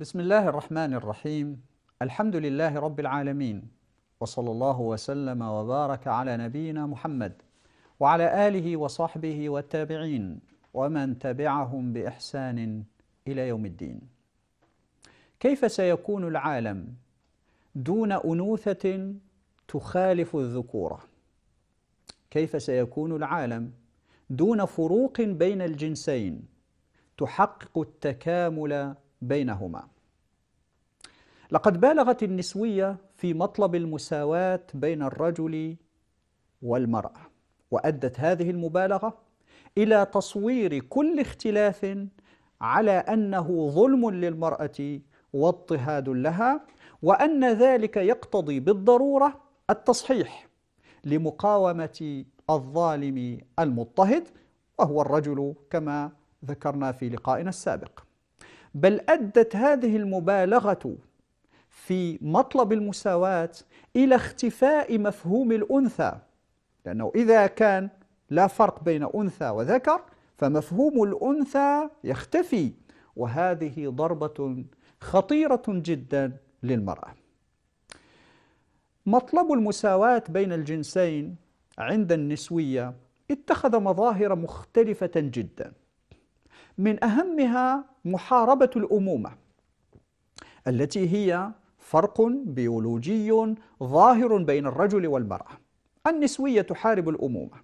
بسم الله الرحمن الرحيم الحمد لله رب العالمين وصلى الله وسلم وبارك على نبينا محمد وعلى آله وصحبه والتابعين ومن تبعهم بإحسان إلى يوم الدين كيف سيكون العالم دون أنوثة تخالف الذكورة كيف سيكون العالم دون فروق بين الجنسين تحقق التكامل بينهما لقد بالغت النسوية في مطلب المساواة بين الرجل والمرأة وأدت هذه المبالغة إلى تصوير كل اختلاف على أنه ظلم للمرأة واضطهاد لها وأن ذلك يقتضي بالضرورة التصحيح لمقاومة الظالم المضطهد وهو الرجل كما ذكرنا في لقائنا السابق بل أدت هذه المبالغة في مطلب المساواة إلى اختفاء مفهوم الأنثى لأنه إذا كان لا فرق بين أنثى وذكر فمفهوم الأنثى يختفي وهذه ضربة خطيرة جدا للمرأة مطلب المساواة بين الجنسين عند النسوية اتخذ مظاهر مختلفة جدا من أهمها محاربة الأمومة التي هي فرق بيولوجي ظاهر بين الرجل والمرأة النسوية تحارب الأمومة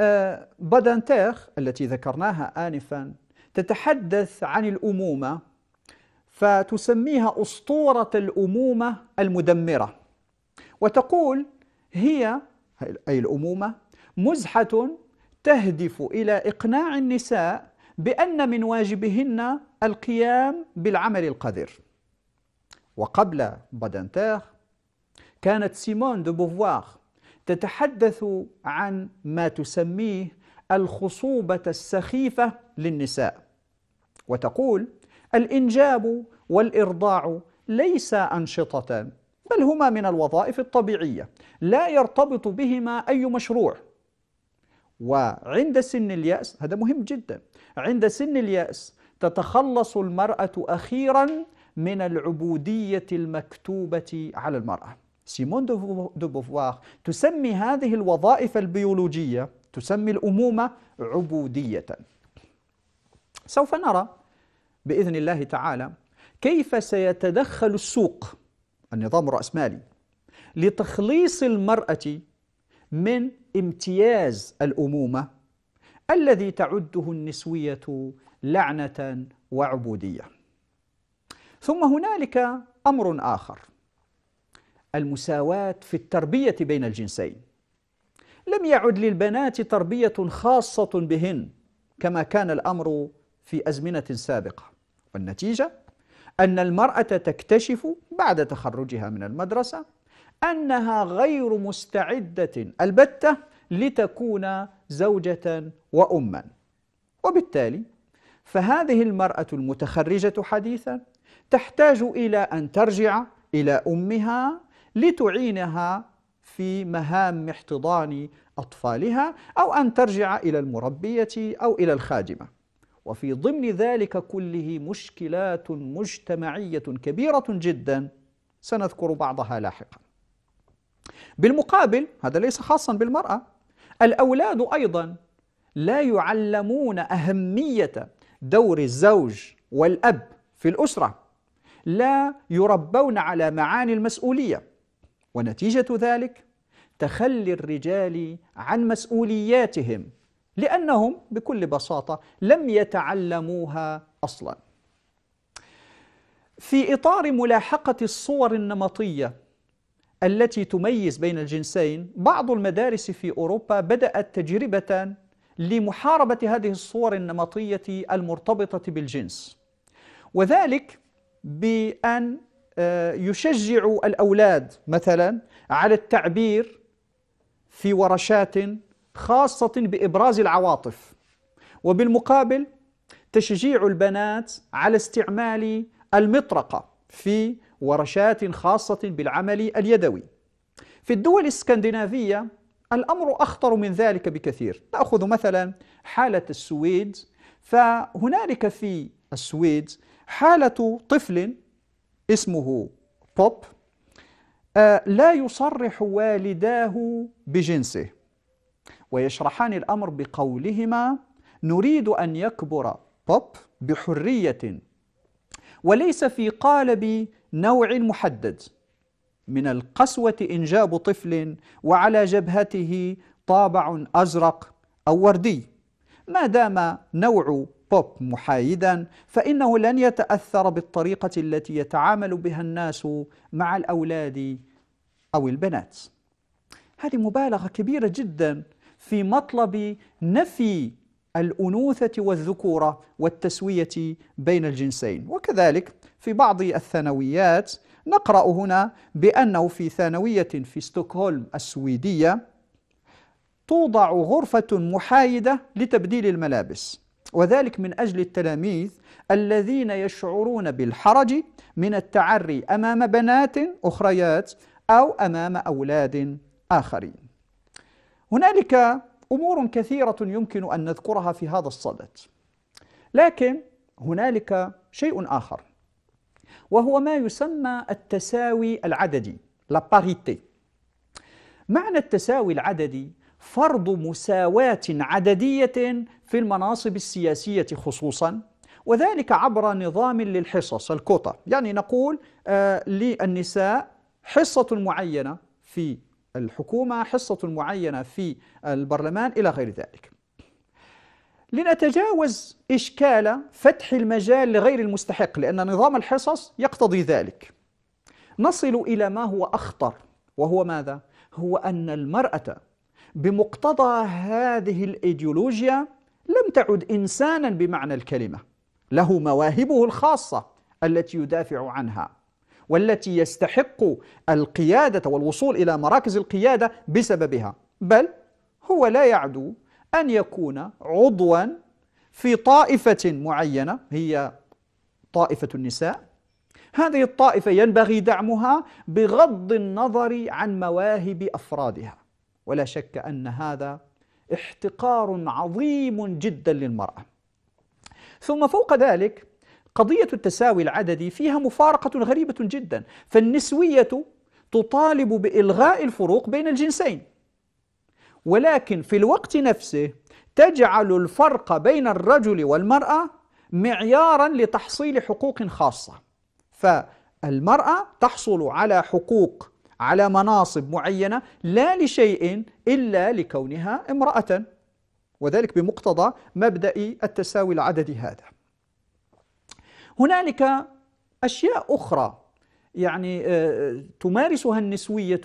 آه، بادانتيخ التي ذكرناها آنفا تتحدث عن الأمومة فتسميها أسطورة الأمومة المدمرة وتقول هي أي الأمومة مزحة تهدف إلى إقناع النساء بأن من واجبهن القيام بالعمل القذر وقبل بادنتير كانت سيمون دو بوفوار تتحدث عن ما تسميه الخصوبة السخيفة للنساء وتقول الإنجاب والإرضاع ليس أنشطة بل هما من الوظائف الطبيعية لا يرتبط بهما أي مشروع وعند سن اليأس هذا مهم جدا عند سن اليأس تتخلص المرأة أخيرا من العبودية المكتوبة على المرأة سيمون دو بوفوار تسمي هذه الوظائف البيولوجية تسمي الأمومة عبودية سوف نرى بإذن الله تعالى كيف سيتدخل السوق النظام الرأسمالي لتخليص المرأة من امتياز الأمومة الذي تعده النسوية لعنة وعبودية ثم هنالك أمر آخر المساواة في التربية بين الجنسين لم يعد للبنات تربية خاصة بهن كما كان الأمر في أزمنة سابقة والنتيجة أن المرأة تكتشف بعد تخرجها من المدرسة أنها غير مستعدة البتة لتكون زوجة وأما وبالتالي فهذه المرأة المتخرجة حديثا تحتاج إلى أن ترجع إلى أمها لتعينها في مهام احتضان أطفالها أو أن ترجع إلى المربية أو إلى الخادمة وفي ضمن ذلك كله مشكلات مجتمعية كبيرة جدا سنذكر بعضها لاحقاً بالمقابل هذا ليس خاصا بالمرأة الأولاد أيضا لا يعلمون أهمية دور الزوج والأب في الأسرة لا يربون على معاني المسؤولية ونتيجة ذلك تخلي الرجال عن مسؤولياتهم لأنهم بكل بساطة لم يتعلموها أصلا في إطار ملاحقة الصور النمطية التي تميز بين الجنسين بعض المدارس في أوروبا بدأت تجربة لمحاربة هذه الصور النمطية المرتبطة بالجنس وذلك بأن آه، يشجع الأولاد مثلا على التعبير في ورشات خاصة بإبراز العواطف وبالمقابل تشجيع البنات على استعمال المطرقة في ورشات خاصة بالعمل اليدوي في الدول الاسكندنافية الأمر أخطر من ذلك بكثير نأخذ مثلا حالة السويد فهنالك في السويد حالة طفل اسمه بوب آه، لا يصرح والداه بجنسه ويشرحان الأمر بقولهما نريد أن يكبر بوب بحرية وليس في قالب نوع محدد من القسوة إنجاب طفل وعلى جبهته طابع أزرق أو وردي ما دام نوع بوب محايدا فإنه لن يتأثر بالطريقة التي يتعامل بها الناس مع الأولاد أو البنات هذه مبالغة كبيرة جدا في مطلب نفي الأنوثة والذكورة والتسوية بين الجنسين وكذلك في بعض الثانويات نقرأ هنا بأنه في ثانوية في ستوكهولم السويدية توضع غرفة محايدة لتبديل الملابس وذلك من أجل التلاميذ الذين يشعرون بالحرج من التعري أمام بنات أخريات أو أمام أولاد آخرين هنالك أمور كثيرة يمكن أن نذكرها في هذا الصدد لكن هنالك شيء آخر وهو ما يسمى التساوي العددي لا باريتي معنى التساوي العددي فرض مساواة عددية في المناصب السياسية خصوصا وذلك عبر نظام للحصص الكوتا يعني نقول آه، للنساء حصة معينة في الحكومة حصة معينة في البرلمان إلى غير ذلك لنتجاوز إشكال فتح المجال لغير المستحق لأن نظام الحصص يقتضي ذلك نصل إلى ما هو أخطر وهو ماذا؟ هو أن المرأة بمقتضى هذه الإيديولوجيا لم تعد إنسانا بمعنى الكلمة له مواهبه الخاصة التي يدافع عنها والتي يستحق القيادة والوصول إلى مراكز القيادة بسببها بل هو لا يعدو أن يكون عضوا في طائفة معينة هي طائفة النساء هذه الطائفة ينبغي دعمها بغض النظر عن مواهب أفرادها ولا شك أن هذا احتقار عظيم جدا للمرأة ثم فوق ذلك قضية التساوي العددي فيها مفارقة غريبة جدا فالنسوية تطالب بإلغاء الفروق بين الجنسين ولكن في الوقت نفسه تجعل الفرق بين الرجل والمرأة معيارا لتحصيل حقوق خاصة فالمرأة تحصل على حقوق على مناصب معينة لا لشيء إلا لكونها امرأة وذلك بمقتضى مبدأ التساوي العددي هذا هنالك أشياء أخرى يعني آه، تمارسها النسوية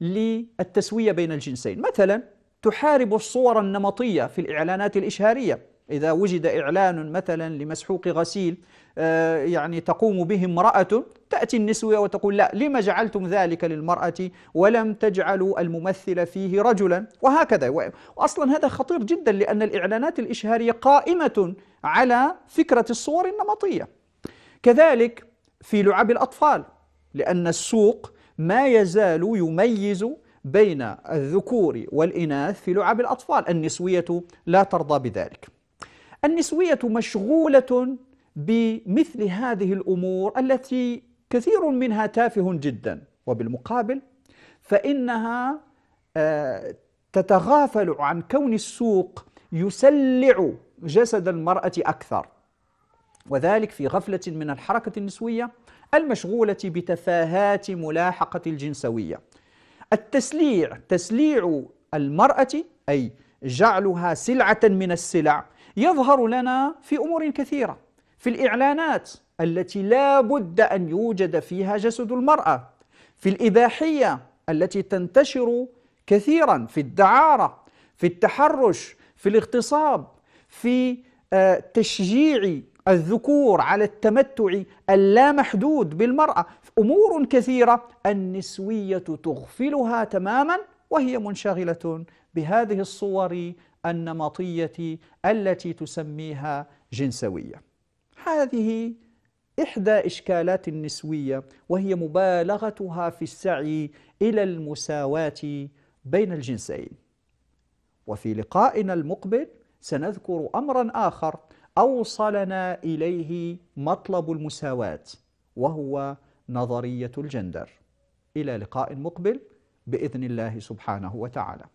للتسوية بين الجنسين مثلا تحارب الصور النمطية في الإعلانات الإشهارية إذا وجد إعلان مثلا لمسحوق غسيل آه، يعني تقوم به امرأة تأتي النسوة وتقول لا لما جعلتم ذلك للمرأة ولم تجعلوا الممثل فيه رجلا وهكذا وأصلا هذا خطير جدا لأن الإعلانات الإشهارية قائمة على فكرة الصور النمطية كذلك في لعب الأطفال لأن السوق ما يزال يميز بين الذكور والإناث في لعب الأطفال النسوية لا ترضى بذلك النسوية مشغولة بمثل هذه الأمور التي كثير منها تافه جدا وبالمقابل فإنها آه، تتغافل عن كون السوق يسلع جسد المرأة أكثر وذلك في غفلة من الحركة النسوية المشغولة بتفاهات ملاحقة الجنسوية التسليع تسليع المرأة أي جعلها سلعة من السلع يظهر لنا في أمور كثيرة في الإعلانات التي لا بد أن يوجد فيها جسد المرأة في الإباحية التي تنتشر كثيرا في الدعارة في التحرش في الاغتصاب في آه، تشجيع الذكور على التمتع اللامحدود بالمرأة أمور كثيرة النسوية تغفلها تماما وهي منشغلة بهذه الصور النمطية التي تسميها جنسوية هذه إحدى إشكالات النسوية وهي مبالغتها في السعي إلى المساواة بين الجنسين وفي لقائنا المقبل سنذكر أمرا آخر أوصلنا إليه مطلب المساواة وهو نظرية الجندر إلى لقاء مقبل بإذن الله سبحانه وتعالى